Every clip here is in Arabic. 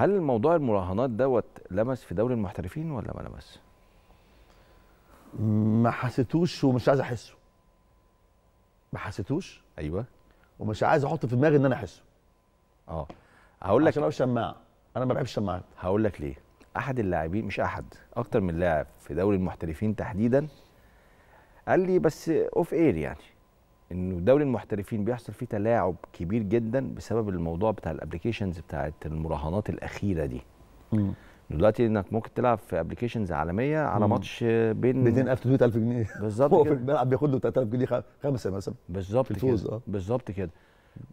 هل موضوع المراهنات دوت لمس في دوري المحترفين ولا ما لمس؟ ما حسيتوش ومش عايز احسه. ما حسيتوش ايوه ومش عايز احط في دماغي ان انا احسه. اه هقول لك عشان ابقى شماعه، انا ما بحبش شماعات. هقول لك ليه احد اللاعبين مش احد اكتر من لاعب في دوري المحترفين تحديدا قال لي بس اوف اير يعني انه دوري المحترفين بيحصل فيه تلاعب كبير جدا بسبب الموضوع بتاع الابلكيشنز بتاعت المراهنات الاخيره دي امم دلوقتي انك ممكن تلعب في ابلكيشنز عالميه على ماتش بين 200000 300000 جنيه بالظبط هو في الملعب بياخد له 3000 جنيه خمسه مثلا بالظبط كده آه. بالظبط كده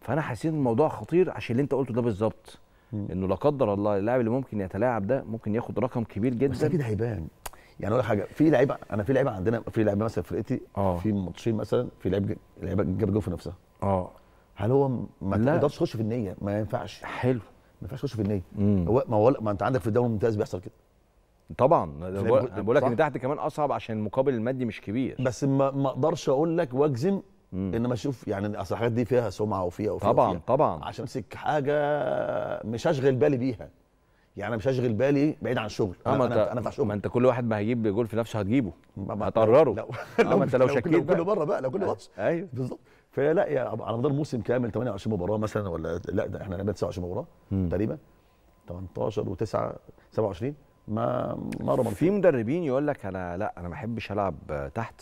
فانا حاسين الموضوع خطير عشان اللي انت قلته ده بالظبط انه لا قدر الله اللاعب اللي ممكن يتلاعب ده ممكن ياخد رقم كبير جدا بس اكيد هيبان يعني اقول حاجه في لعيبه انا في لعيبه عندنا في لعيبه مثلا في فرقتي آه. في ماتشين مثلا في لعيب لعيبه جاب جول في نفسها اه هل هو ما تقدرش تخش في النيه ما ينفعش حلو ما ينفعش تخش في النيه هو ما هو ما انت عندك في الدوري الممتاز بيحصل كده طبعا بقول لك ان تحت كمان اصعب عشان المقابل المادي مش كبير بس ما ما اقدرش اقول لك واجزم ان انما اشوف يعني اصل الحاجات دي فيها سمعه وفيها وفيها طبعا وفيها. طبعا عشان امسك حاجه مش هشغل بالي بيها يعني انا مش هشغل بالي بعيد عن الشغل آه، انا انا, أنا في شغل ما انت كل واحد ما هيجيب جول في نفسه هتجيبه هتقرره لو, آه، لو, انت لو شكيت كله بره بقى لو كله ماتش أيوه،, ايوه بالظبط فلا يا على مدار موسم كامل 28 مباراه مثلا ولا لا ده احنا لعبنا 29 مباراه تقريبا 18 و9 27 ما مره في مدربين يقول لك انا لا انا ما احبش العب تحت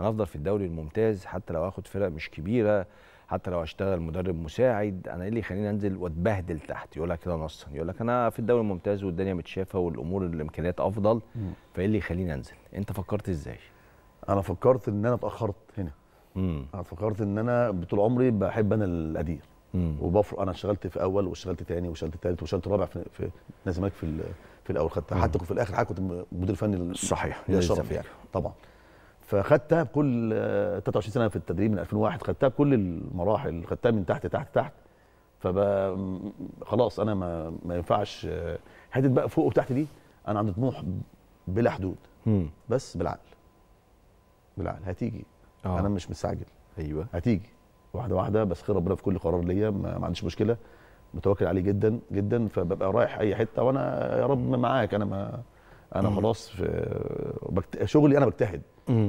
انا افضل في الدوري الممتاز حتى لو اخد فرق مش كبيره حتى لو اشتغل مدرب مساعد انا ايه اللي يخليني انزل واتبهدل تحت يقول لك كده نصا يقول لك انا في الدوري الممتاز والدنيا متشافه والامور الامكانيات افضل فايه اللي يخليني انزل انت فكرت ازاي انا فكرت ان انا اتاخرت هنا امم انا فكرت ان انا طول عمري بحب انا القدير وبفر انا اشتغلت في اول واشتغلت تاني واشتغلت تالت واشتغلت رابع في في نادي في في الاول خدت حتى في الاخر حتى كنت مدير فني صحيح يا شرف يعني طبعا فخدتها بكل 23 آه، سنه في التدريب من 2001 خدتها بكل المراحل خدتها من تحت تحت تحت فبقى خلاص انا ما ما ينفعش آه، حته بقى فوق وتحت دي انا عندي طموح بلا حدود بس بالعقل بالعقل هتيجي أوه. انا مش مستعجل ايوه هتيجي واحده واحده بس خير ربنا في كل قرار ليا ما عنديش مشكله متوكل عليه جدا جدا فببقى رايح اي حته وانا يا رب معاك انا ما انا خلاص في آه، شغلي انا بجتهد